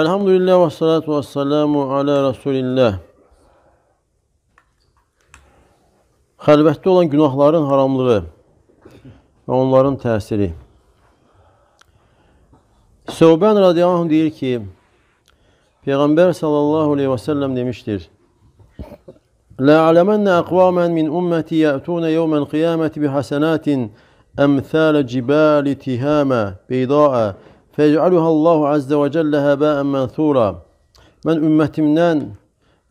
الحمد لله والصلاة والسلام على رسول الله Xəlvətdə olan günahların haramlığı ve onların təsiri. Sövbən radiyallahu deyir ki, Peygamber sallallahu aleyhi və səlləm demişdir, لَعَلَمَنَّ أَقْوَامًا مِنْ أُمَّتِ يَأْتُونَ يَوْمَ الْقِيَامَةِ بِحَسَنَاتٍ أَمْثَالَ جِبَالِ تِهَامَ بَيْضَاءَ Feycaluha Allahu azze və cəllə həbən mənthura. Mən ümmətimdən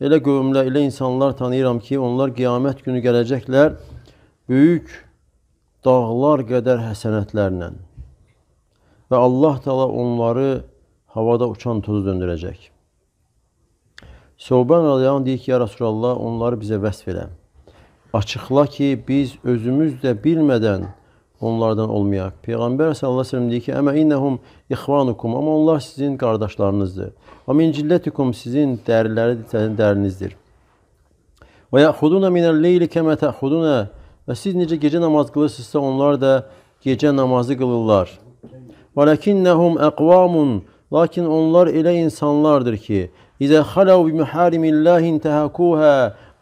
elə qövmlər, elə insanlar tanıyıram ki, onlar qiyamət günü gələcəklər böyük dağlar qədər həsənətlərlə. Və Allah təala onları havada uçan tozu döndürəcək. Soğban radiyallahu deyir ki, ya Rasulallah, onları bizə vəsf elə. Açıqla ki, biz özümüz də bilmədən onlardan olmayaq. Peyğəmbər sallallahu əleyhi və səlləm deyir ki, "Əmə innahum ixvanukum", amma onlar sizin qardaşlarınızdır. "Və min cillatikum" sizin dəriləri dərinizdir. "Və ya'xuduna minəl-leyli kəmə ta'xuduna" və siz necə gecə namaz qılırsınızsa, onlar da gecə namazı qılırlar. "Vəlakinnahum aqwamun" lakin onlar elə insanlardır ki, "İzə xalu bi muharimillahi intahakuha"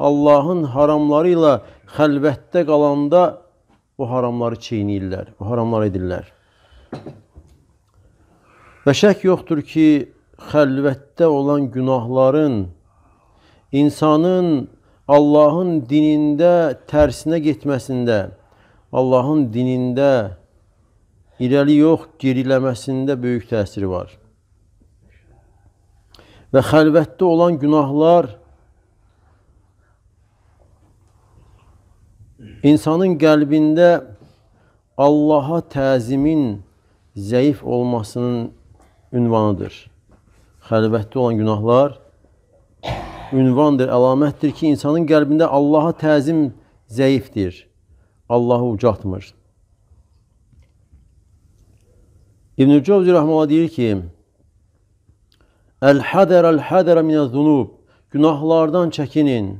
Allahın haramları ilə xəlvətdə qalanda o haramları çiğnəyirlər, o haramları edirlər. Və şək yoxdur ki, xəlvətdə olan günahların insanın Allahın dinində tərsinə getməsində, Allahın dinində irəli yox geriləməsində böyük təsiri var. Və xəlvətdə olan günahlar insanın qəlbində Allaha təzimin zəif olmasının ünvanıdır. Xəlvətdə olan günahlar ünvandır, əlamətdir ki, insanın qəlbində Allaha təzim zəifdir. Allahı ucatmır. İbn-i Cavzi Rəhmələ deyir ki, Əl-hədər, əl-hədər minə zunub, günahlardan çəkinin.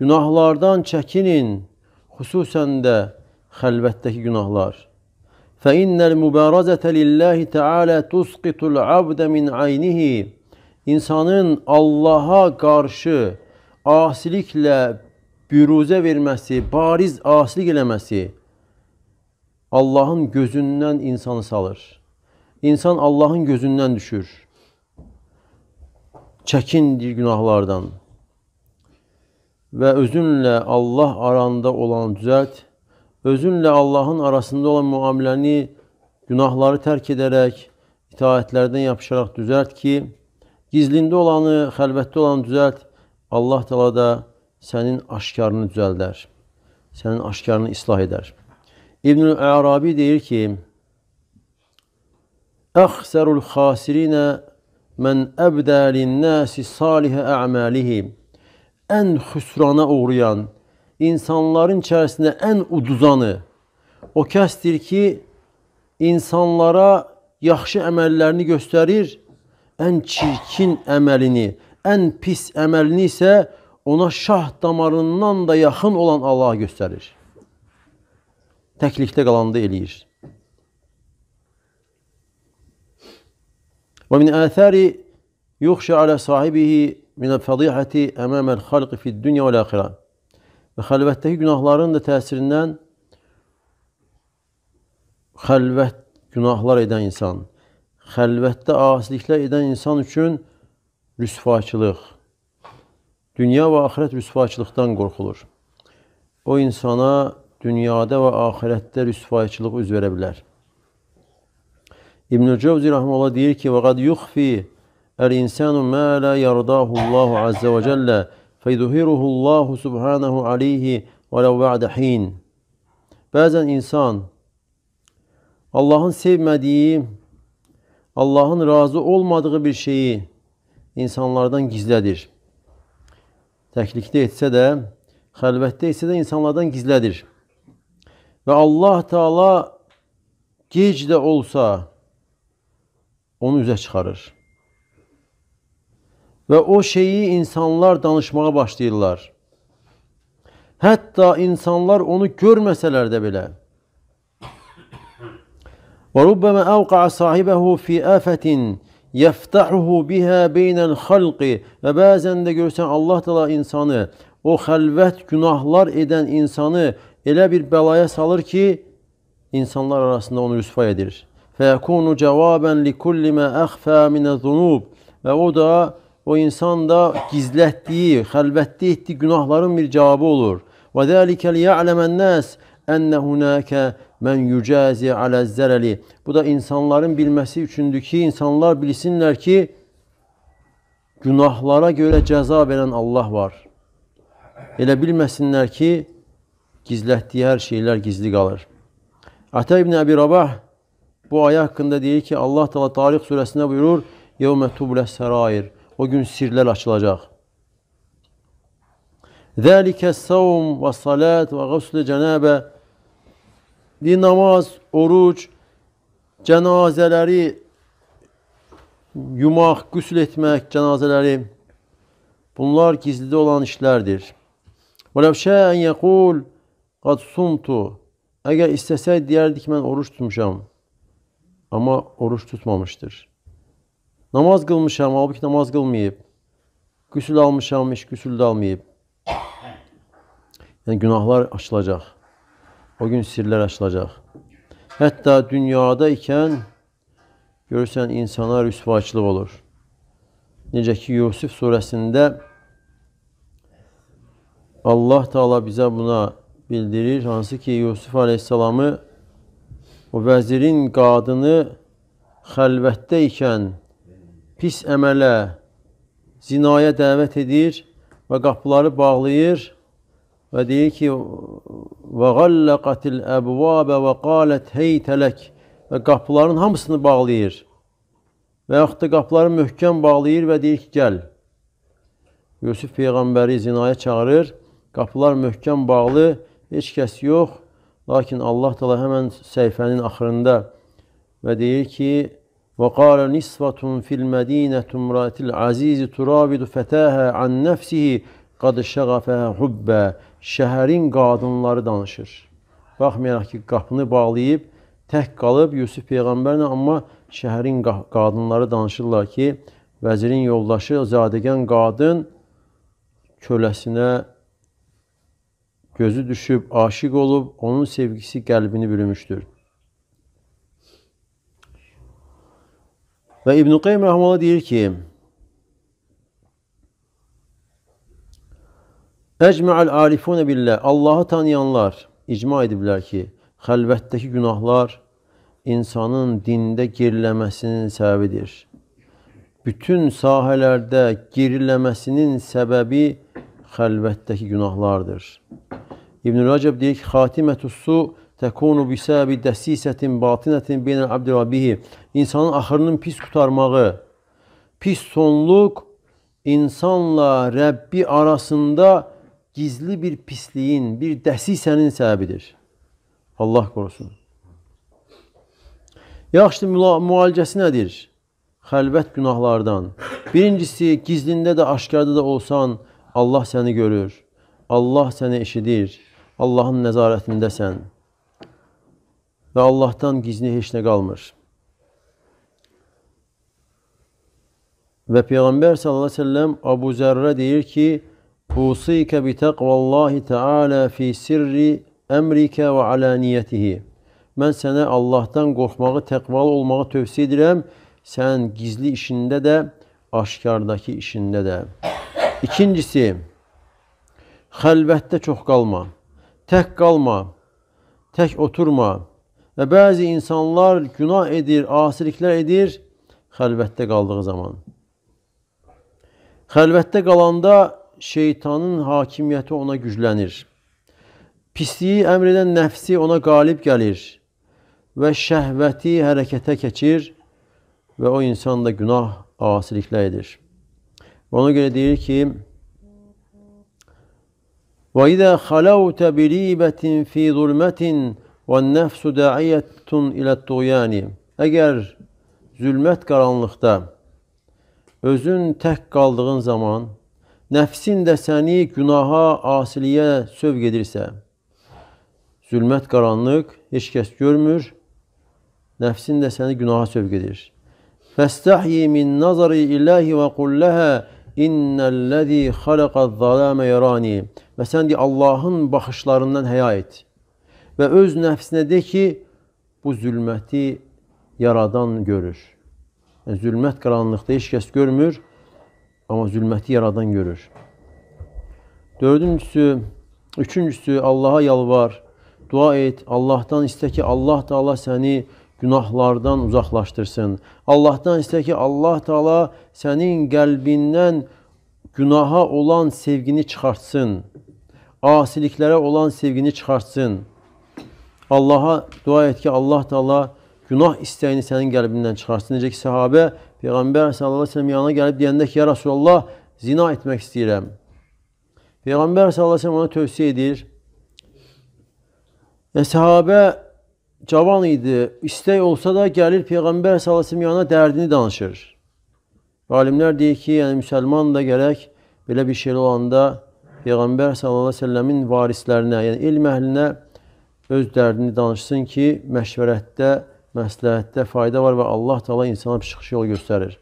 Günahlardan çəkinin, xüsusən də xəlvətdəki günahlar. فَإِنَّ الْمُبَارَزَةَ لِلَّهِ تَعَالَى تُسْقِطُ الْعَبْدَ مِنْ عَيْنِهِ İnsanın Allaha qarşı asiliklə büruzə verməsi, bariz asilik eləməsi Allahın gözündən insanı salır. İnsan Allahın gözündən düşür. Çəkindir günahlardan və özünlə Allah aranda olan düzəlt, özünlə Allahın arasında olan müamiləni günahları tərk edərək, itaətlərdən yapışaraq düzəlt ki, gizlində olanı, xəlvətdə olanı düzəlt, Allah təala da sənin aşkarını düzəldər, sənin aşkarını islah edər. İbnül Ərabi deyir ki, Əxsərul xasirinə mən əbdə linnəsi salihə əməlihim ən xüsrana uğrayan, insanların içərisində ən uduzanı o kəsdir ki, insanlara yaxşı əməllərini göstərir, ən çirkin əməlini, ən pis əməlini isə ona şah damarından da yaxın olan Allah göstərir. Təklikdə qalanda eləyir. Və min əthəri yuxşə alə sahibihi min al-fadihati amama al-xalq fi dunya və axirə. Və xəlvətdəki günahların da təsirindən xəlvət günahlar edən insan, xəlvətdə asiliklər edən insan üçün rüsvaçılıq, dünya və axirət rüsvaçılıqdan qorxulur. O insana dünyada və axirətdə rüsvaçılıq üz verə bilər. İbn-i Cevzi Rahmanullah deyir ki, وَقَدْ يُخْفِي الإنسان ما لا يرضاه الله عز وجل feyduhiruhu Allahu subhanahu aleyhi ve lev ba'de hin. Bazen insan Allah'ın sevmediği, Allah'ın razı olmadığı bir şeyi insanlardan gizlədir. Təklikdə etsə də, xəlvətdə etsə də insanlardan gizlədir. Və Allah Taala gec də olsa onu üzə çıxarır və o şeyi insanlar danışmağa başlayırlar. Hətta insanlar onu görməsələr də belə. Və rubbamə əvqa'a sahibəhu fi əfətin yəftəhuhu bihə beynəl xalqi və bəzən də görsən Allah təala insanı, o xəlvət günahlar edən insanı elə bir bəlaya salır ki, insanlar arasında onu rüsva edir. Fəyəkunu cavabən likulli mə əxfə minə zunub və o da o insanda gizlətdiyi, xəlvətdə etdiyi günahların bir cavabı olur. Və zəlikə liya'ləmən-nəs enne hunaka men yucazi ala's-zalali. Bu da insanların bilməsi üçündür ki, insanlar bilsinlər ki, günahlara görə cəza verən Allah var. Elə bilməsinlər ki, gizlətdiyi hər şeylər gizli qalır. Ata ibn Əbi Rabah bu ayə haqqında deyir ki, Allah Teala Tariq surəsində buyurur: "Yevme tubləs sarair." O gün sirler açılacak. Zalike savm ve salat ve gusl namaz, oruç, cenazeleri yumaq, qüsl etmek, cenazeleri bunlar gizlidə olan işlerdir. Və ləvşə ən yəqul qad Eğer isteseydi istəsək deyərdik mən oruç tutmuşam. ama oruç tutmamıştır. Namaz qılmışam, halbuki namaz qılmayıb. Qüsül almışam, heç qüsül də almayıb. Yəni, günahlar açılacaq. O gün sirlər açılacaq. Hətta dünyada ikən, görürsən, insana rüsvaçılıq olur. Necə ki, Yusuf surəsində Allah Teala bizə buna bildirir, hansı ki, Yusuf aleyhissalamı o vəzirin qadını xəlvətdə ikən, pis əmələ, zinaya dəvət edir və qapıları bağlayır və deyir ki, وَغَلَّقَتِ الْأَبْوَابَ وَقَالَتْ هَيْتَلَكِ və qapıların hamısını bağlayır və yaxud da qapıları möhkəm bağlayır və deyir ki, gəl. Yusuf Peyğəmbəri zinaya çağırır, qapılar möhkəm bağlı, heç kəs yox, lakin Allah da həmən səhifənin axırında və deyir ki, وقال نسوة في المدينة امرأة العزيز تراود فتاها عن نفسه qad şəğafə hubbə şəhərin qadınları danışır. Baxmayaraq ki, qapını bağlayıb tək qalıb Yusuf peyğəmbərlə, amma şəhərin qadınları danışırlar ki, vəzirin yoldaşı zadəgan qadın köləsinə gözü düşüb aşiq olub, onun sevgisi qəlbini bürümüşdür. Və İbn Qayyim rəhməhullah deyir ki: Əcməl alifun billah. Allahı tanıyanlar icma ediblər ki, xəlvətdəki günahlar insanın dində geriləməsinin səbəbidir. Bütün sahələrdə geriləməsinin səbəbi xəlvətdəki günahlardır. İbn Rəcəb deyir ki, xatimətus su Təkunu bisəbi dəsisətin batinətin beynəl abdi və bihi. İnsanın axırının pis qutarmağı, pis sonluq insanla Rəbbi arasında gizli bir pisliyin, bir dəsisənin səbəbidir. Allah qorusun. Yaxşı müalicəsi nədir? Xəlvət günahlardan. Birincisi, gizlində də, aşkarda da olsan, Allah səni görür. Allah səni eşidir. Allahın nəzarətindəsən və Allahdan gizli heç nə qalmır. Və Peyğəmbər sallallahu əleyhi və səlləm Əbu Zərrə deyir ki: "Usika bi taqvallahi taala fi sirri əmrikə və alaniyatihi." Mən sənə Allahdan qorxmağı, təqvalı olmağı tövsiyə edirəm. Sən gizli işində də, aşkardakı işində də. İkincisi, xəlvətdə çox qalma. Tək qalma. Tək oturma. Və bəzi insanlar günah edir, asiliklər edir xəlvətdə qaldığı zaman. Xəlvətdə qalanda şeytanın hakimiyyəti ona güclənir. Pisliyi əmr edən nəfsi ona qalib gəlir və şəhvəti hərəkətə keçir və o insan da günah asiliklə edir. Ona görə deyir ki, وَإِذَا خَلَوْتَ بِرِيبَةٍ فِي ظُلْمَةٍ Və nəfsu da'iyyətun ilə-tuğyani. Əgər zülmət qaranlıqda özün tək qaldığın zaman nəfsin də səni günaha, asiliyə sövq edirsə, zülmət qaranlıq, heç kəs görmür, nəfsin də səni günaha sövq edir. Fəstəhyi min nazari ilahi və qulləhə innəl-ləzi xaləqəz-zalama yarani. Və sən de Allahın baxışlarından həya et və öz nəfsinə de ki, bu zülməti yaradan görür. Yəni, zülmət qaranlıqda heç kəs görmür, amma zülməti yaradan görür. Dördüncüsü, üçüncüsü Allaha yalvar, dua et, Allahdan istə ki, Allah Taala səni günahlardan uzaqlaşdırsın. Allahdan istə ki, Allah Taala sənin qəlbindən günaha olan sevgini çıxartsın. Asiliklərə olan sevgini çıxartsın. Allaha dua et ki, Allah Taala günah istəyini sənin qəlbindən çıxarsın. Necə ki səhabə Peyğəmbər sallallahu əleyhi və səlləm yanına gəlib deyəndə ki, ya Rasulullah, zina etmək istəyirəm. Peyğəmbər sallallahu əleyhi və səlləm ona tövsiyə edir. Və səhabə cavan idi, istək olsa da gəlir Peyğəmbər sallallahu əleyhi və səlləm yanına dərdini danışır. Və alimlər deyir ki, yəni müsəlman da gərək belə bir şey olanda Peyğəmbər sallallahu əleyhi və səlləmin varislərinə, yəni elm əhlinə öz dərdini danışsın ki, məşvərətdə, məsləhətdə fayda var və Allah Taala insana çıxış yol göstərir.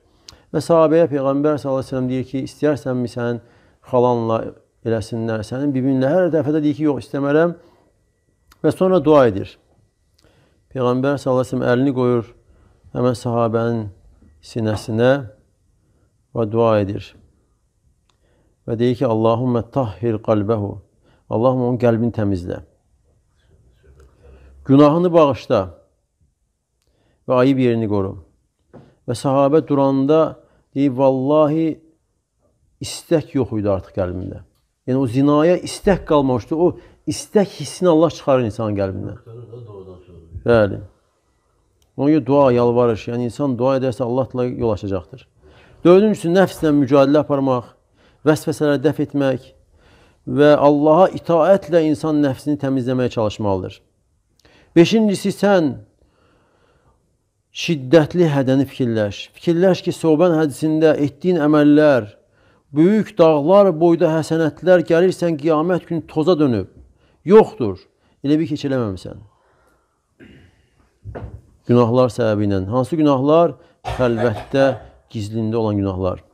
Və sahabeyə Peyğəmbər sallallahu əleyhi və səlləm deyir ki, istəyirsənmi sənin xalanla eləsinlər, sənin bibinlə hər dəfə də deyir ki, yox istəmərəm və sonra dua edir. Peyğəmbər sallallahu əleyhi və səlləm əlini qoyur həmin sahabənin sinəsinə və dua edir. Və deyir ki, Allahumma tahhir qalbəhu. Allahumma onun qəlbini təmizlə. Günahını bağışla ve ayıp yerini koru. Və sahabə duranda deyib, vallahi istək yox idi artıq qəlbində. Yəni o zinaya istək qalmamışdı. O istək hissini Allah çıxarır insanın qəlbindən. Bəli. Ona görə dua, yalvarış. Yəni insan dua edərsə Allahla yol açacaqdır. Dördüncüsü nəfslə mücadilə aparmaq, vəsvəsələri dəf etmək və Allaha itaətlə insan nəfsini təmizləməyə çalışmalıdır. Beşincisi sən şiddətli hədəni fikirləş. Fikirləş ki, Soğban hədisində etdiyin əməllər, böyük dağlar boyda həsənətlər gəlirsən qiyamət günü toza dönüb. Yoxdur. Elə bir keç eləməmsən. Günahlar səbəbi ilə. Hansı günahlar? Xəlvətdə, gizlində olan günahlar.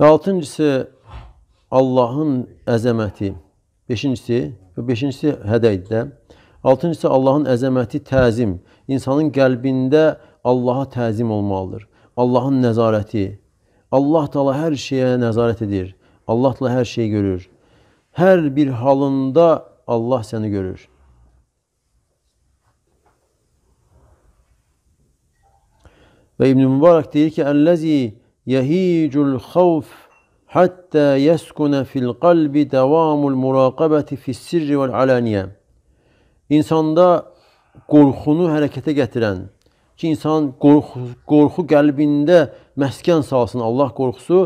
Və altıncısı Allahın əzəməti. Beşincisi, beşincisi hədəydir də. Altıncısı Allahın əzəməti təzim. İnsanın qəlbində Allaha təzim olmalıdır. Allahın nəzarəti. Allah Taala hər şeyə nəzarət edir. Allah Taala hər şeyi görür. Hər bir halında Allah səni görür. Və İbn Mübarək deyir ki: "Əlləzi yahicul xawf" hatta yeskuna fil qalbi davamul muraqabati fis sirri vel alaniye. İnsanda qorxunu hərəkətə gətirən ki, insan qorxu, qorxu qəlbində məskən salsın Allah qorxusu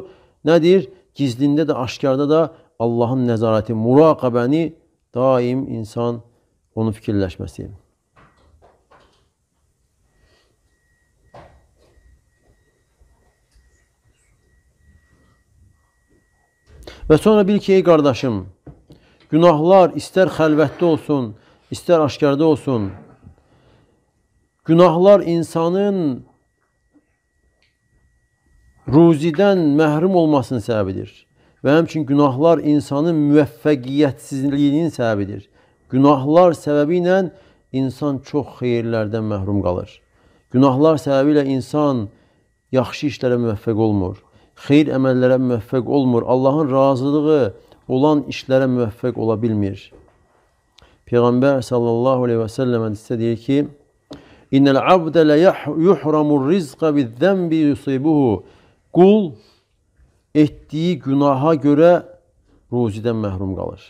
nədir? Gizlində də, aşkarda da Allahın nəzarəti, muraqabəni daim insan onu fikirləşməsi. Və sonra bil ki, ey qardaşım, günahlar istər xəlvətdə olsun, istər aşkarda olsun, günahlar insanın ruzidən məhrum olmasının səbəbidir. Və həmçin günahlar insanın müvəffəqiyyətsizliyinin səbəbidir. Günahlar səbəbi ilə insan çox xeyirlərdən məhrum qalır. Günahlar səbəbi ilə insan yaxşı işlərə müvəffəq olmur xeyir əməllərə müvəffəq olmur, Allahın razılığı olan işlərə müvəffəq ola bilmir. Peyğəmbər sallallahu aleyhi və səlləm hədisdə deyir ki, İnnəl abdə lə yuhramur rizqə bizzəmbi yusibuhu. Qul etdiyi günaha görə ruzidən məhrum qalır.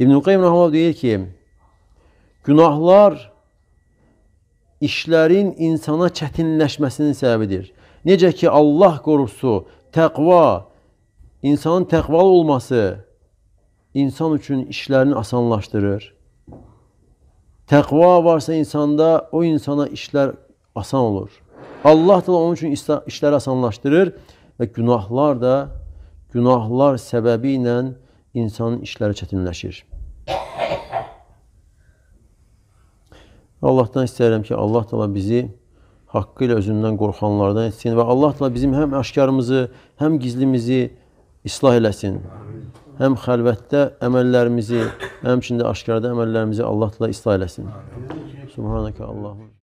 İbn-i Qeym Rəhməl deyir ki, günahlar işlərin insana çətinləşməsinin səbəbidir. Necə ki Allah qorusu, təqva, insanın təqvalı olması insan üçün işlərini asanlaşdırır. Təqva varsa insanda o insana işlər asan olur. Allah da onun üçün işləri asanlaşdırır və günahlar da günahlar səbəbi ilə insanın işləri çətinləşir. Allahdan istəyirəm ki, Allah təala bizi haqqı ilə özündən qorxanlardan etsin və Allah təala bizim həm aşkarımızı, həm gizlimizi islah eləsin. Həm xəlvətdə əməllərimizi, həmçində aşkarda əməllərimizi Allah təala islah eləsin. Subhanaka Allahumma